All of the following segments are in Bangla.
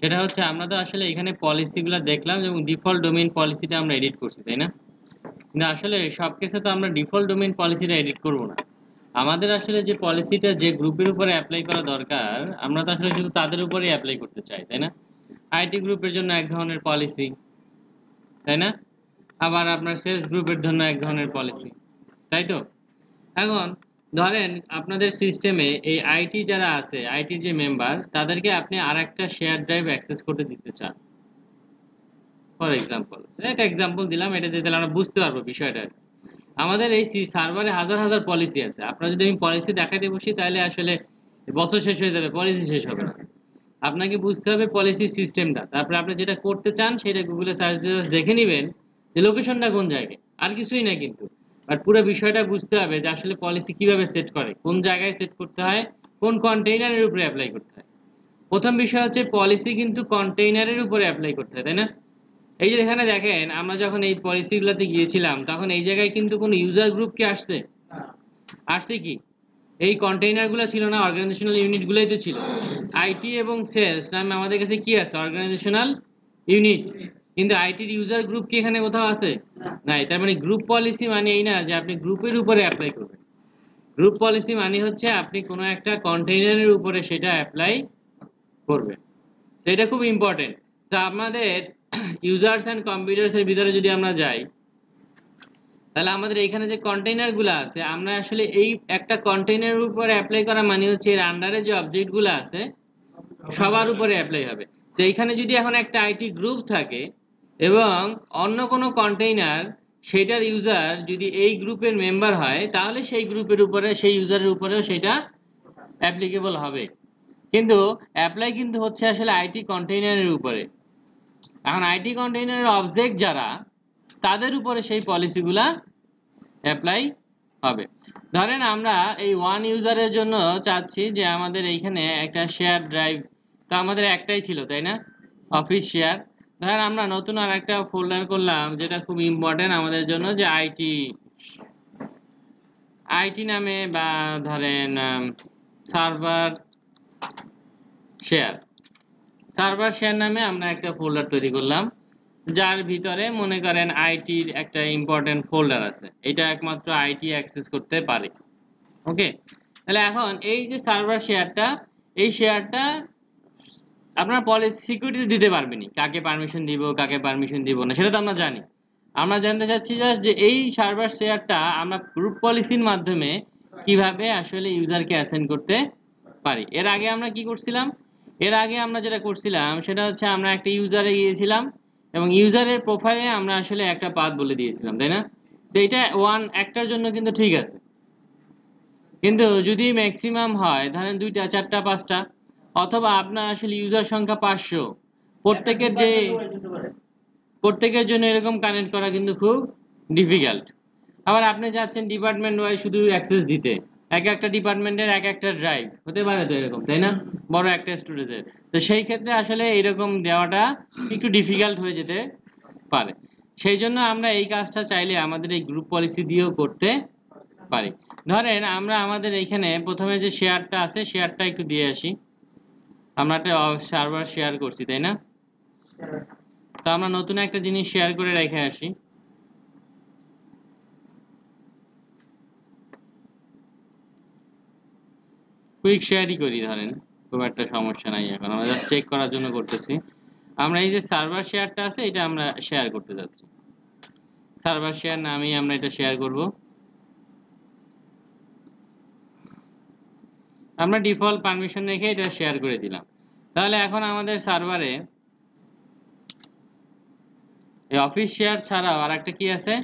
সেটা হচ্ছে আমরা তো আসলে এখানে পলিসিগুলো দেখলাম এবং ডিফল্ট ডোমেইন পলিসিটা আমরা এডিট করছি তাই না কিন্তু আসলে সব কেসে তো আমরা ডিফল্ট ডোমেইন পলিসিটা এডিট করব না আমাদের আসলে যে পলিসিটা যে গ্রুপের উপরে অ্যাপ্লাই করা দরকার আমরা তো আসলে শুধু তাদের উপরেই অ্যাপ্লাই করতে চাই তাই না আইটি গ্রুপের জন্য এক ধরনের পলিসি তাই না আবার আপনার সেলস গ্রুপের জন্য এক ধরনের পলিসি তাই তো এখন ধরেন আপনাদের সিস্টেমে এই আইটি যারা আছে আইটি যে মেম্বার তাদেরকে আপনি আর একটা শেয়ার ড্রাইভ অ্যাক্সেস করতে দিতে চান ফর এক্সাম্পল একটা এক্সাম্পল দিলাম এটা দিয়ে আমরা বুঝতে পারবো বিষয়টা আর আমাদের এই সার্ভারে হাজার হাজার পলিসি আছে আপনার যদি আমি পলিসি দেখাতে বসি তাহলে আসলে বছর শেষ হয়ে যাবে পলিসি শেষ হবে না আপনাকে বুঝতে হবে পলিসির সিস্টেমটা তারপরে আপনি যেটা করতে চান সেটা গুগলে সার্চ দেখে নেবেন যে লোকেশনটা কোন জায়গায় আর কিছুই না কিন্তু আর পুরো বিষয়টা বুঝতে হবে যে আসলে পলিসি কিভাবে সেট করে কোন জায়গায় সেট করতে হয় কোন কন্টেইনারের উপরে অ্যাপ্লাই করতে হয় প্রথম বিষয় হচ্ছে পলিসি কিন্তু কন্টেইনারের উপরে অ্যাপ্লাই করতে হয় তাই না এই যে এখানে দেখেন আমরা যখন এই পলিসিগুলোতে গিয়েছিলাম তখন এই জায়গায় কিন্তু কোনো ইউজার গ্রুপ কি আসছে আসছে কি এই কন্টেইনারগুলো ছিল না অর্গানাইজেশনাল ইউনিটগুলোই তো ছিল আইটি এবং সেলস নামে আমাদের কাছে কি আছে অর্গানাইজেশনাল ইউনিট কিন্তু আইটির ইউজার গ্রুপ কি এখানে কোথাও আছে নাই তার মানে গ্রুপ পলিসি মানে এই না যে আপনি গ্রুপের উপরে অ্যাপ্লাই করবেন গ্রুপ পলিসি মানে হচ্ছে আপনি কোনো একটা কন্টেইনারের উপরে সেটা অ্যাপ্লাই করবেন সেটা খুব ইম্পর্টেন্ট তো আমাদের ইউজার্স অ্যান্ড কম্পিউটার্সের ভিতরে যদি আমরা যাই তাহলে আমাদের এখানে যে কন্টেইনারগুলো আছে আমরা আসলে এই একটা কন্টেইনারের উপরে অ্যাপ্লাই করা মানে হচ্ছে এর আন্ডারে যে অবজেক্টগুলো আছে সবার উপরে অ্যাপ্লাই হবে তো এইখানে যদি এখন একটা আইটি গ্রুপ থাকে এবং অন্য কোনো কন্টেইনার সেটার ইউজার যদি এই গ্রুপের মেম্বার হয় তাহলে সেই গ্রুপের উপরে সেই ইউজারের উপরেও সেটা অ্যাপ্লিকেবল হবে কিন্তু অ্যাপ্লাই কিন্তু হচ্ছে আসলে আইটি কন্টেইনারের উপরে এখন আইটি কন্টেইনারের অবজেক্ট যারা তাদের উপরে সেই পলিসিগুলা অ্যাপ্লাই হবে ধরেন আমরা এই ওয়ান ইউজারের জন্য চাচ্ছি যে আমাদের এইখানে একটা শেয়ার ড্রাইভ তো আমাদের একটাই ছিল তাই না অফিস শেয়ার ধর আমরা নতুন আর একটা ফোল্ডার করলাম যেটা খুব ইম্পর্টেন্ট আমাদের জন্য যে আইটি আইটি নামে বা ধরেন সার্ভার শেয়ার সার্ভার শেয়ার নামে আমরা একটা ফোল্ডার তৈরি করলাম যার ভিতরে মনে করেন আইটির একটা ইম্পর্টেন্ট ফোল্ডার আছে এটা একমাত্র আইটি অ্যাক্সেস করতে পারে ওকে তাহলে এখন এই যে সার্ভার শেয়ারটা এই শেয়ারটা আপনার পলিসি সিকিউরিটি দিতে পারবেনি কাকে পারমিশন দিব কাকে পারমিশন দিব না সেটা তো আমরা জানি আমরা জানতে চাচ্ছি জাস্ট যে এই সার্ভার শেয়ারটা আমরা গ্রুপ পলিসির মাধ্যমে কিভাবে আসলে ইউজারকে অ্যাসেন্ড করতে পারি এর আগে আমরা কি করছিলাম এর আগে আমরা যেটা করছিলাম সেটা হচ্ছে আমরা একটা ইউজারে গিয়েছিলাম এবং ইউজারের প্রোফাইলে আমরা আসলে একটা পাথ বলে দিয়েছিলাম তাই না তো এটা ওয়ান একটার জন্য কিন্তু ঠিক আছে কিন্তু যদি ম্যাক্সিমাম হয় ধরেন দুইটা চারটা পাঁচটা অথবা আপনার আসলে ইউজার সংখ্যা পাঁচশো প্রত্যেকের যে প্রত্যেকের জন্য এরকম কানেক্ট করা কিন্তু খুব ডিফিকাল্ট আবার আপনি যাচ্ছেন ডিপার্টমেন্ট ওয়াইজ শুধু অ্যাক্সেস দিতে এক একটা ডিপার্টমেন্টের এক একটা ড্রাইভ হতে পারে তো এরকম তাই না বড় একটা স্টোরেজের তো সেই ক্ষেত্রে আসলে এরকম দেওয়াটা একটু ডিফিকাল্ট হয়ে যেতে পারে সেই জন্য আমরা এই কাজটা চাইলে আমাদের এই গ্রুপ পলিসি দিয়েও করতে পারি ধরেন আমরা আমাদের এইখানে প্রথমে যে শেয়ারটা আছে শেয়ারটা একটু দিয়ে আসি আমরা একটা সার্ভার শেয়ার করছি তাই না তো আমরা নতুন একটা জিনিস শেয়ার করে রেখে আসি কুইক শেয়ারই করি ধরেন খুব একটা সমস্যা নাই এখন আমরা জাস্ট চেক করার জন্য করতেছি আমরা এই যে সার্ভার শেয়ারটা আছে এটা আমরা শেয়ার করতে যাচ্ছি সার্ভার শেয়ার নামেই আমরা এটা শেয়ার করবো আমরা ডিফল্ট পারমিশন রেখে এটা শেয়ার করে দিলাম তাহলে এখন আমাদের সার্ভারে অফিস শেয়ার ছাড়াও আর একটা কি আছে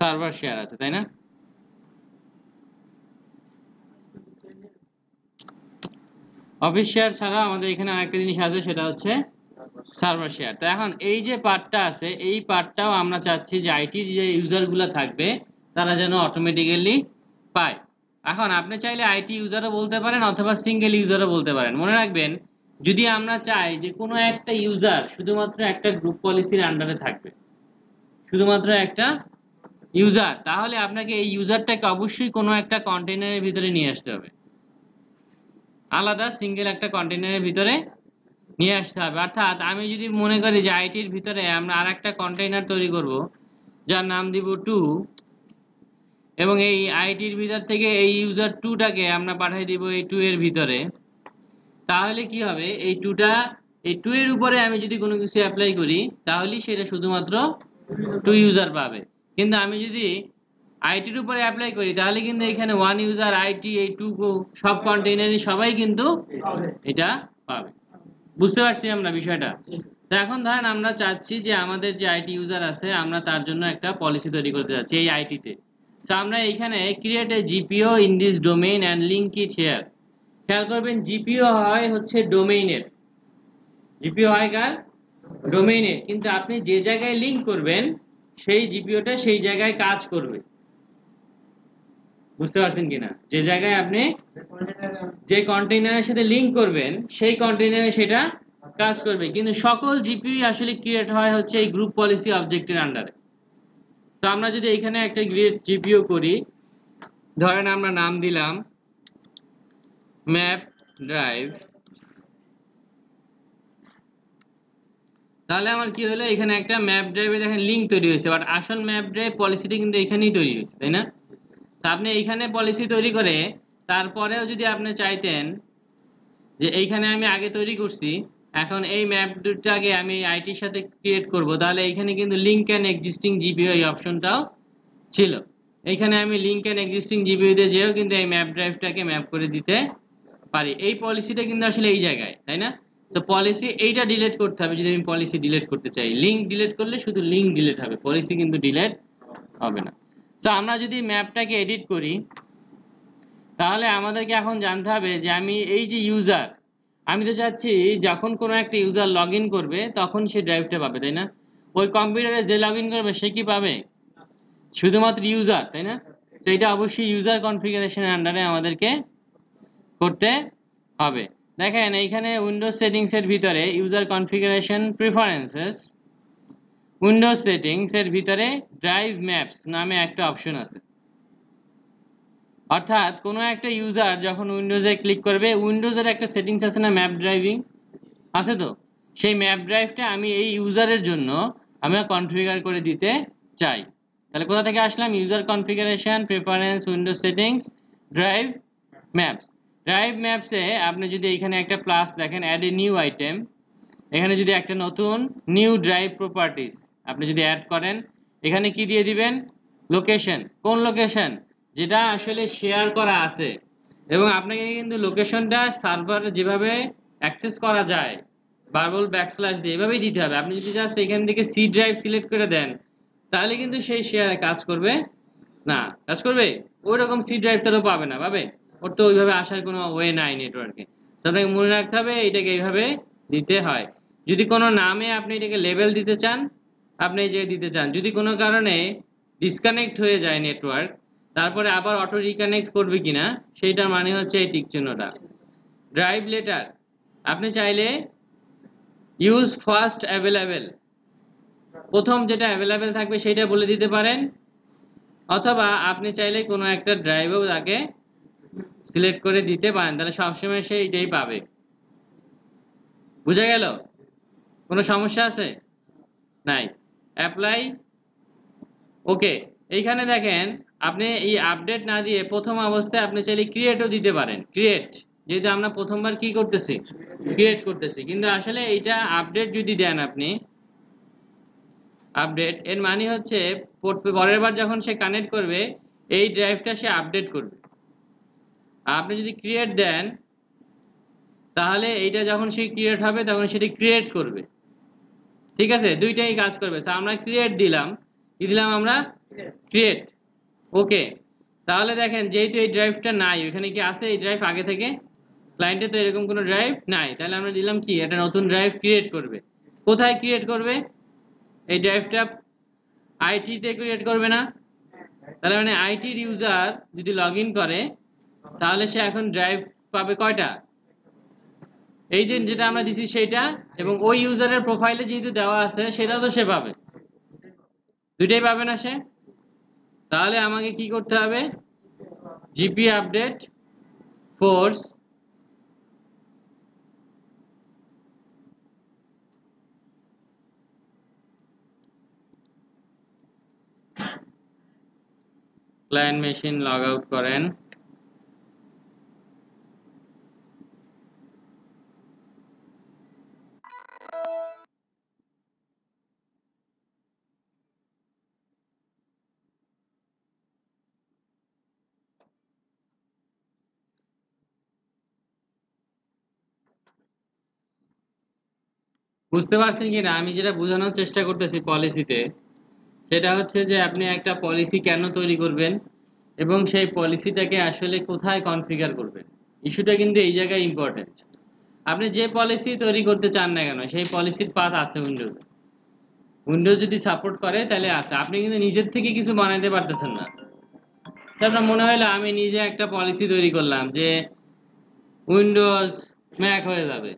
সার্ভার শেয়ার আছে তাই না অফিস শেয়ার ছাড়া আমাদের এখানে আরেকটা জিনিস আছে সেটা হচ্ছে সার্ভার শেয়ার তো এখন এই যে পার্টটা আছে এই পার্টটাও আমরা চাচ্ছি যে আইটির যে ইউজারগুলো থাকবে তারা যেন অটোমেটিক্যালি পায় এখন আপনি চাইলে আইটি ইউজারও বলতে পারেন অথবা সিঙ্গেল ইউজারও বলতে পারেন মনে রাখবেন যদি আমরা চাই যে কোনো একটা ইউজার শুধুমাত্র একটা গ্রুপ পলিসির আন্ডারে থাকবে শুধুমাত্র একটা ইউজার তাহলে আপনাকে এই ইউজারটাকে অবশ্যই কোনো একটা কন্টেনারের ভিতরে নিয়ে আসতে হবে আলাদা সিঙ্গেল একটা কন্টেনারের ভিতরে নিয়ে আসতে হবে অর্থাৎ আমি যদি মনে করি যে আইটির ভিতরে আমরা আর একটা কন্টেনার তৈরি করব যার নাম দিব টু এবং এই আইটির ভিতর থেকে এই ইউজার টুটাকে আমরা পাঠিয়ে দিব এই টু এর ভিতরে তাহলে কি হবে এই টুটা এই টু এর উপরে আমি যদি কোনো কিছু অ্যাপ্লাই করি তাহলেই সেটা শুধুমাত্র টু ইউজার পাবে কিন্তু আমি যদি আইটির উপরে অ্যাপ্লাই করি তাহলে কিন্তু এখানে ওয়ান ইউজার আইটি এই টু সব কন্টেইনারে সবাই কিন্তু এটা পাবে বুঝতে পারছি আমরা বিষয়টা তো এখন ধরেন আমরা চাচ্ছি যে আমাদের যে আইটি ইউজার আছে আমরা তার জন্য একটা পলিসি তৈরি করতে চাচ্ছি এই আইটিতে তো আমরা এখানে create a GPO in this domain and link it here খেয়াল করবেন জিপিও হয় হচ্ছে ডোমেইনের জিপিও হয় কার ডোমেইনের কিন্তু আপনি যে জায়গায় লিঙ্ক করবেন সেই জিপিওটা সেই জায়গায় কাজ করবে বুঝতে পারছেন কিনা যে জায়গায় আপনি যে কন্টেইনারের সাথে লিঙ্ক করবেন সেই কন্টেইনারে সেটা কাজ করবে কিন্তু সকল জিপিও আসলে ক্রিয়েট হয় হচ্ছে এই গ্রুপ পলিসি অবজেক্টের আন্ডারে তো আমরা যদি এখানে একটা গ্রিড জিপিও করি ধরেন আমরা নাম দিলাম ম্যাপ ড্রাইভ তাহলে আমার কি হলো এখানে একটা ম্যাপ ড্রাইভে দেখেন লিঙ্ক তৈরি হয়েছে বাট আসল ম্যাপ ড্রাইভ পলিসিটি কিন্তু এখানেই তৈরি হয়েছে তাই না তো আপনি এইখানে পলিসি তৈরি করে তারপরেও যদি আপনি চাইতেন যে এইখানে আমি আগে তৈরি করছি এখন এই ম্যাপ দুটাকে আমি আইটির সাথে ক্রিয়েট করব তাহলে এখানে কিন্তু লিঙ্ক অ্যান্ড এক্সিস্টিং জিপিও এই অপশনটাও ছিল এইখানে আমি লিঙ্ক অ্যান্ড এক্সিস্টিং জিপিওতে যেও কিন্তু এই ম্যাপ ড্রাইভটাকে ম্যাপ করে দিতে পারি এই পলিসিটা কিন্তু আসলে এই জায়গায় তাই না তো পলিসি এইটা ডিলেট করতে হবে যদি আমি পলিসি ডিলেট করতে চাই লিঙ্ক ডিলেট করলে শুধু লিঙ্ক ডিলেট হবে পলিসি কিন্তু ডিলেট হবে না তো আমরা যদি ম্যাপটাকে এডিট করি তাহলে আমাদেরকে এখন জানতে হবে যে আমি এই যে ইউজার আমি তো চাচ্ছি যখন কোনো একটা ইউজার লগ করবে তখন সে ড্রাইভটা পাবে তাই না ওই কম্পিউটারে যে লগ করবে সে কি পাবে শুধুমাত্র ইউজার তাই না তো এটা অবশ্যই ইউজার কনফিগারেশনের আন্ডারে আমাদেরকে করতে হবে দেখেন এইখানে উইন্ডোজ সেটিংসের ভিতরে ইউজার কনফিগারেশন প্রিফারেন্সেস উইন্ডোজ সেটিংসের ভিতরে ড্রাইভ ম্যাপস নামে একটা অপশন আছে অর্থাৎ কোনো একটা ইউজার যখন উইন্ডোজে ক্লিক করবে উইন্ডোজের একটা সেটিংস আছে না ম্যাপ ড্রাইভিং আছে তো সেই ম্যাপ ড্রাইভটা আমি এই ইউজারের জন্য আমরা কনফিগার করে দিতে চাই তাহলে কোথা থেকে আসলাম user configuration preference Windows settings drive maps drive ম্যাপসে আপনি যদি এখানে একটা প্লাস দেখেন অ্যাড এ নিউ আইটেম এখানে যদি একটা নতুন নিউ ড্রাইভ প্রপার্টিস আপনি যদি অ্যাড করেন এখানে কি দিয়ে দিবেন লোকেশন কোন লোকেশন যেটা আসলে শেয়ার করা আছে এবং আপনাকে কিন্তু লোকেশনটা সার্ভার যেভাবে অ্যাক্সেস করা যায় বারবল ব্যাকস্ল্যাশ দিয়ে এভাবেই দিতে হবে আপনি যদি জাস্ট এখান থেকে সি ড্রাইভ সিলেক্ট করে দেন তাহলে কিন্তু সেই শেয়ারে কাজ করবে না কাজ করবে ওই রকম সি ড্রাইভ তারও পাবে না পাবে ওর তো ওইভাবে আসার কোনো ওয়ে নাই নেটওয়ার্কে আপনাকে মনে রাখতে হবে এটাকে এইভাবে দিতে হয় যদি কোনো নামে আপনি এটাকে লেভেল দিতে চান আপনি যে দিতে চান যদি কোনো কারণে ডিসকানেক্ট হয়ে যায় নেটওয়ার্ক তারপরে আবার অটো রিকানেক্ট করবে কিনা সেইটার মানে হচ্ছে এই টিক চিহ্নটা ড্রাইভ লেটার আপনি চাইলে ইউজ ফার্স্ট অ্যাভেলেবেল প্রথম যেটা অ্যাভেলেবেল থাকবে সেটা বলে দিতে পারেন অথবা আপনি চাইলে কোনো একটা ড্রাইভেও তাকে সিলেক্ট করে দিতে পারেন তাহলে সবসময় সে এটাই পাবে বুঝে গেল কোনো সমস্যা আছে নাই অ্যাপ্লাই ওকে এইখানে দেখেন আপনি এই আপডেট না দিয়ে প্রথম অবস্থায় আপনি চাইলে ক্রিয়েটও দিতে পারেন ক্রিয়েট যেহেতু আমরা প্রথমবার কি করতেছি ক্রিয়েট করতেছি কিন্তু আসলে এটা আপডেট যদি দেন আপনি আপডেট এর মানে হচ্ছে পরের বার যখন সে কানেক্ট করবে এই ড্রাইভটা সে আপডেট করবে আপনি যদি ক্রিয়েট দেন তাহলে এইটা যখন সে ক্রিয়েট হবে তখন সেটি ক্রিয়েট করবে ঠিক আছে দুইটাই কাজ করবে আমরা ক্রিয়েট দিলাম কি দিলাম আমরা ক্রিয়েট ওকে তাহলে দেখেন যেহেতু এই ড্রাইভটা নাই ওখানে কি আছে এই ড্রাইভ আগে থেকে ক্লায়েন্টে তো এরকম কোনো ড্রাইভ নাই তাহলে আমরা দিলাম কি একটা নতুন ড্রাইভ ক্রিয়েট করবে কোথায় ক্রিয়েট করবে এই ড্রাইভটা আইটিতে ক্রিয়েট করবে না তাহলে মানে আইটির ইউজার যদি লগ করে তাহলে সে এখন ড্রাইভ পাবে কয়টা এই যে যেটা আমরা দিছি সেটা এবং ওই ইউজারের প্রোফাইলে যেহেতু দেওয়া আছে সেটাও তো সে পাবে দুইটাই পাবে না সে তাহলে আমাকে কি করতে হবে GP update force client machine log out করেন বুঝতে পারছেন কি না আমি যেটা বোঝানোর চেষ্টা করতেছি পলিসিতে সেটা হচ্ছে যে আপনি একটা পলিসি কেন তৈরি করবেন এবং সেই পলিসিটাকে আসলে কোথায় কনফিগার করবেন ইস্যুটা কিন্তু এই জায়গায় ইম্পর্টেন্ট আপনি যে পলিসি তৈরি করতে চান না কেন সেই পলিসির পাথ আছে উইন্ডোজে উইন্ডোজ যদি সাপোর্ট করে তাহলে আসে আপনি কিন্তু নিজের থেকে কিছু বানাইতে পারতেছেন না আপনার মনে হলো আমি নিজে একটা পলিসি তৈরি করলাম যে উইন্ডোজ ম্যাক হয়ে যাবে